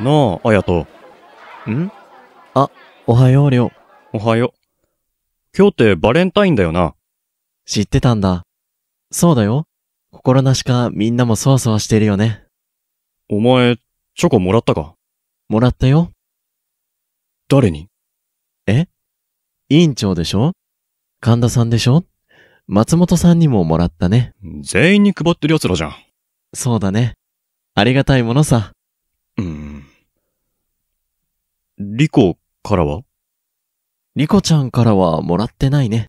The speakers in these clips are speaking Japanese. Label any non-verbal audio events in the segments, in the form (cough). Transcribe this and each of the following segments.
なあ、あやと。んあ、おはよう、りょう。おはよう。今日ってバレンタインだよな。知ってたんだ。そうだよ。心なしかみんなもそわそわしてるよね。お前、チョコもらったかもらったよ。誰にえ委員長でしょ神田さんでしょ松本さんにももらったね。全員に配ってる奴らじゃん。そうだね。ありがたいものさ。リコからはリコちゃんからはもらってないね。っ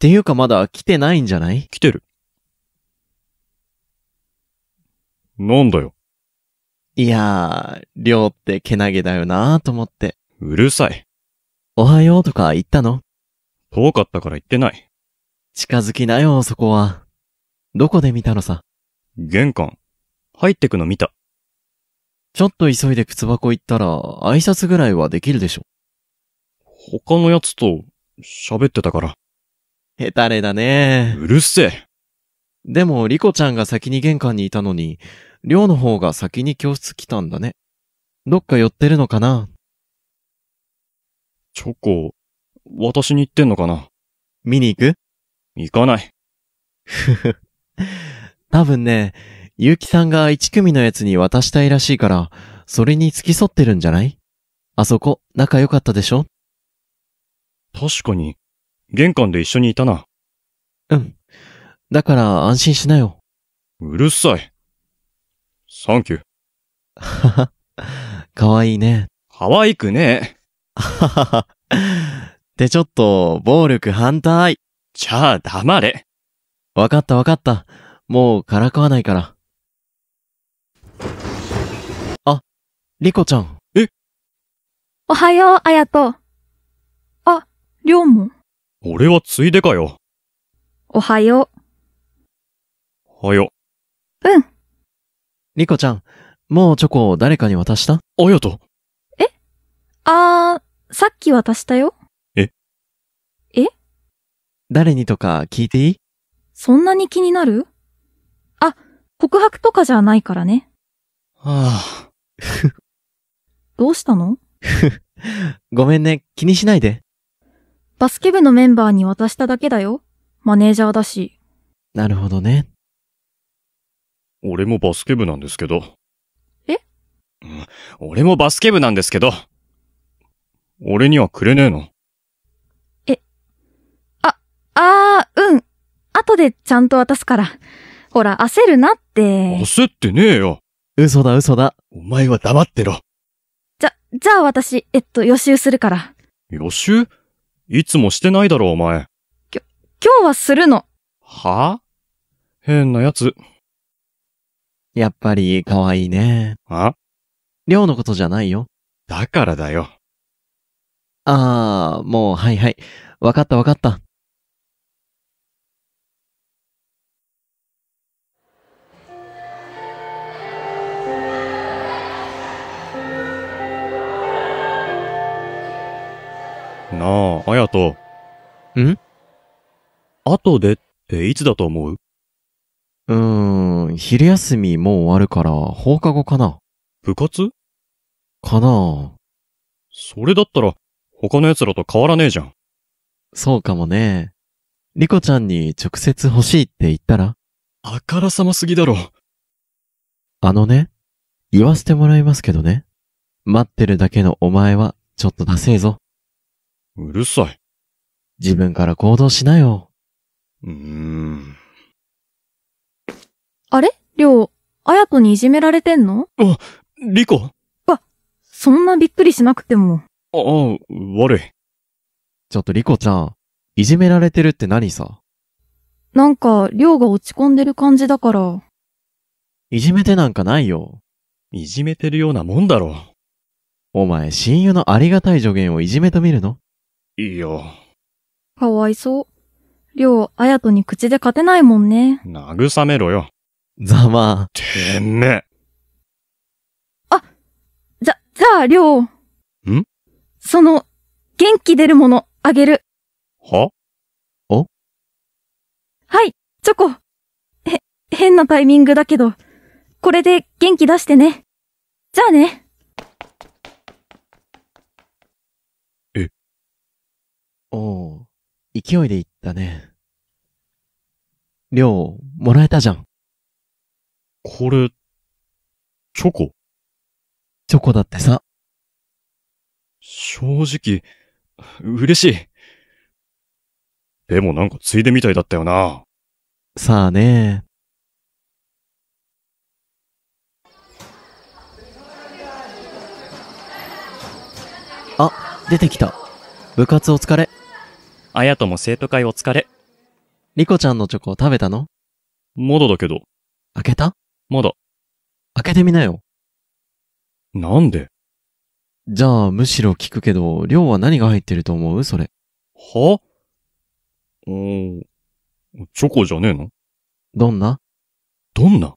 ていうかまだ来てないんじゃない来てる。なんだよ。いやー、りょうってけなげだよなーと思って。うるさい。おはようとか言ったの遠かったから言ってない。近づきなよ、そこは。どこで見たのさ。玄関。入ってくの見た。ちょっと急いで靴箱行ったら、挨拶ぐらいはできるでしょ。他のやつと、喋ってたから。ヘタレだね。うるせえ。でも、リコちゃんが先に玄関にいたのに、りょうの方が先に教室来たんだね。どっか寄ってるのかなチョコ、私に行ってんのかな見に行く行かない。ふふ。多分ね、結城さんが一組のやつに渡したいらしいから、それに付き添ってるんじゃないあそこ、仲良かったでしょ確かに、玄関で一緒にいたな。うん。だから安心しなよ。うるさい。サンキュー。はは、かわいいね。かわいくねえ。ははは。でちょっと、暴力反対。じゃあ黙れ。わかったわかった。もうからかわないから。リコちゃん。えおはよう、あやと。あ、りょうも。俺はついでかよ。おはよう。おはよ。ううん。リコちゃん、もうチョコを誰かに渡したあやと。あー、さっき渡したよ。ええ誰にとか聞いていいそんなに気になるあ、告白とかじゃないからね。はあ。どうしたの (laughs) ごめんね、気にしないで。バスケ部のメンバーに渡しただけだよ。マネージャーだし。なるほどね。俺もバスケ部なんですけど。え俺もバスケ部なんですけど。俺にはくれねえの。え、あ、あー、うん。後でちゃんと渡すから。ほら、焦るなって。焦ってねえよ。嘘だ嘘だ。お前は黙ってろ。じゃ、じゃあ私、えっと、予習するから。予習いつもしてないだろ、お前。きょ、今日はするの。はあ、変なやつ。やっぱり、可愛いね。ありょうのことじゃないよ。だからだよ。ああ、もう、はいはい。わかったわかった。なあ、あやと。ん後でっていつだと思ううーん、昼休みもう終わるから放課後かな。部活かなそれだったら他の奴らと変わらねえじゃん。そうかもね。リコちゃんに直接欲しいって言ったらあからさますぎだろ。あのね、言わせてもらいますけどね。待ってるだけのお前はちょっとダセえぞ。うるさい。自分から行動しなよ。うーん。あれりょう、あやとにいじめられてんのあ、リコわ、そんなびっくりしなくても。ああ、悪い。ちょっとリコちゃん、いじめられてるって何さなんか、りょうが落ち込んでる感じだから。いじめてなんかないよ。いじめてるようなもんだろ。お前、親友のありがたい助言をいじめと見るのいいよ。かわいそう。りょう、あやとに口で勝てないもんね。慰めろよ。ざまあ。てめえ。あ、じゃ、じゃあ、りょう。んその、元気出るもの、あげる。はおはい、チョコ。へ、変なタイミングだけど、これで元気出してね。じゃあね。おう、勢いで言ったね。量、もらえたじゃん。これ、チョコチョコだってさ。正直、嬉しい。でもなんかついでみたいだったよな。さあね。あ、出てきた。部活お疲れ。あやとも生徒会お疲れ。リコちゃんのチョコ食べたのまだだけど。開けたまだ。開けてみなよ。なんでじゃあ、むしろ聞くけど、量は何が入ってると思うそれ。はうん。チョコじゃねえのどんなどんな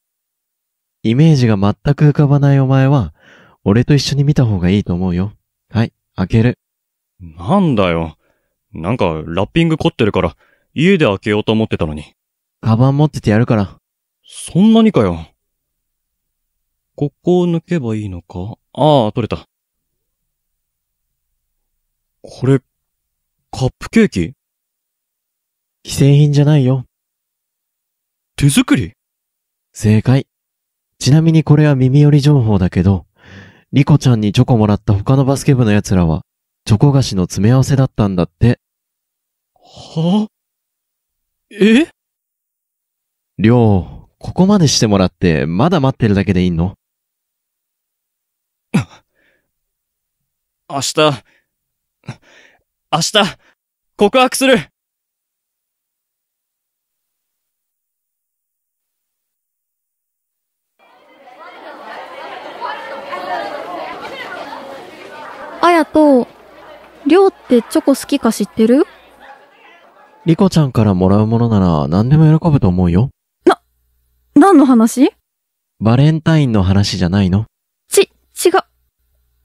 イメージが全く浮かばないお前は、俺と一緒に見た方がいいと思うよ。はい、開ける。なんだよ。なんか、ラッピング凝ってるから、家で開けようと思ってたのに。カバン持っててやるから。そんなにかよ。ここを抜けばいいのかああ、取れた。これ、カップケーキ既製品じゃないよ。手作り正解。ちなみにこれは耳寄り情報だけど、リコちゃんにチョコもらった他のバスケ部の奴らは、チョコ菓子の詰め合わせだったんだって。はえりょう、ここまでしてもらって、まだ待ってるだけでいいの明日、明日、告白するあやと、りょうってチョコ好きか知ってるリコちゃんからもらうものなら何でも喜ぶと思うよ。な、何の話バレンタインの話じゃないのち、違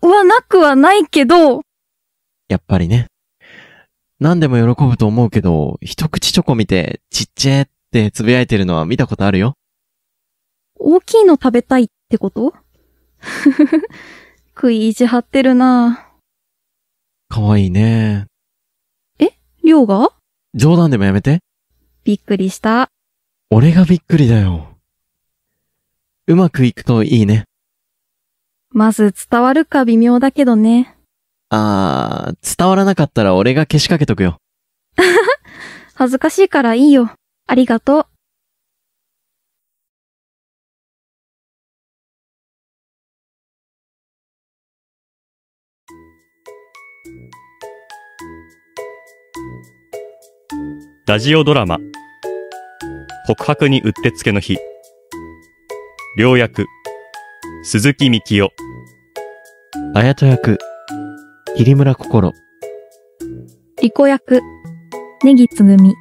う。はなくはないけど。やっぱりね。何でも喜ぶと思うけど、一口チョコ見て、ちっちゃえって呟いてるのは見たことあるよ。大きいの食べたいってこと (laughs) 食い意地張ってるなぁ。かわいいねえ、りょうが冗談でもやめて。びっくりした。俺がびっくりだよ。うまくいくといいね。まず伝わるか微妙だけどね。あー、伝わらなかったら俺が消しかけとくよ。(laughs) 恥ずかしいからいいよ。ありがとう。ラジオドラマ、告白にうってつけの日、良役、鈴木みきあやと役、桐村心、リコ役、ネギつぐみ。